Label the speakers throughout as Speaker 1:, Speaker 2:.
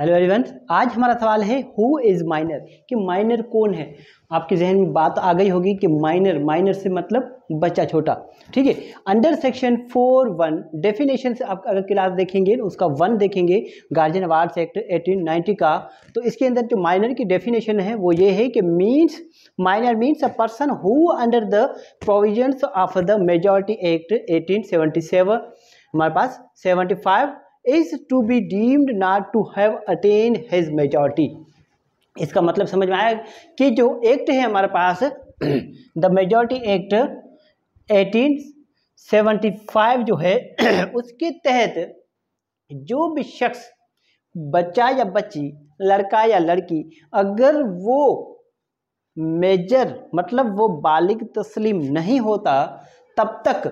Speaker 1: hello everyone आज हमारा सवाल है हु इज़ माइनर कि माइनर कौन है आपके जहन में बात आ गई होगी कि माइनर माइनर से मतलब बच्चा छोटा ठीक है under section four one definition से आप अगर क्लास देखेंगे उसका वन देखेंगे guardian awards act eighteen ninety का तो इसके अंदर जो माइनर की डेफिनेशन है वो ये है कि means minor means a person who under the provision of the majority act eighteen हमारे पास seventy five is to be deemed not to have attain his majority इसका मतलब समझ में आया कि जो एक्ट है हमारे पास द मेजॉरिटी एक्ट 1875 जो है उसके तहत जो भी शख्स बच्चा या बच्ची लड़का या लड़की अगर वो मेजर मतलब वो बालिग तस्लीम नहीं होता तब तक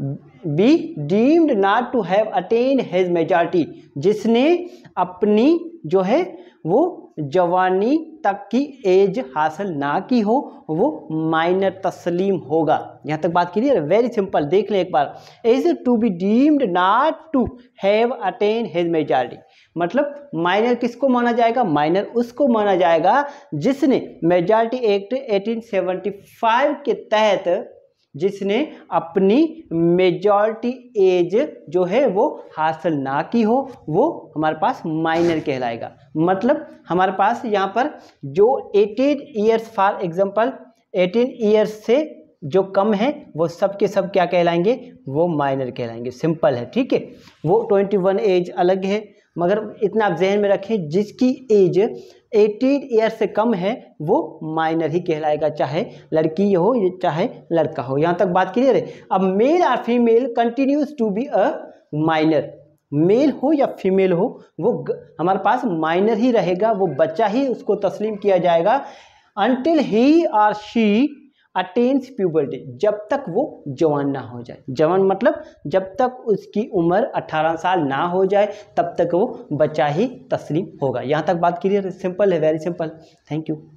Speaker 1: be deemed not to have attain his majority जिसने अपनी जो है वो जवानी तक की एज हासिल ना की हो वो माइनर तस्लीम होगा यहाँ तक बात क्लियर वेरी सिंपल देख लें एक बार is to be deemed not to have attain his majority मतलब माइनर किसको माना जाएगा माइनर उसको माना जाएगा जिसने मेजॉरिटी एक्ट 1875 के तहत जिसने अपनी मेजॉरिटी एज जो है वो हासिल ना की हो वो हमारे पास माइनर कहलाएगा मतलब हमारे पास यहाँ पर जो 18 ईयर्स फॉर एग्जांपल 18 ईयर्स से जो कम है वो सब के सब क्या कहलाएंगे वो माइनर कहलाएंगे सिंपल है ठीक है वो ट्वेंटी वन एज अलग है मगर इतना आप जहन में रखें जिसकी एज 18 ईयर से कम है वो माइनर ही कहलाएगा चाहे लड़की हो चाहे लड़का हो यहाँ तक बात क्लियर है अब मेल और female continues to be a minor male हो या फीमेल हो वो हमारे पास माइनर ही रहेगा वो बच्चा ही उसको तस्लीम किया जाएगा until he or she attains puberty जब तक वो जवान ना हो जाए जवान मतलब जब तक उसकी उम्र 18 साल ना हो जाए तब तक वो बच्चा ही तस्लीम होगा यहाँ तक बात क्लियर है सिंपल है वेरी सिंपल थैंक यू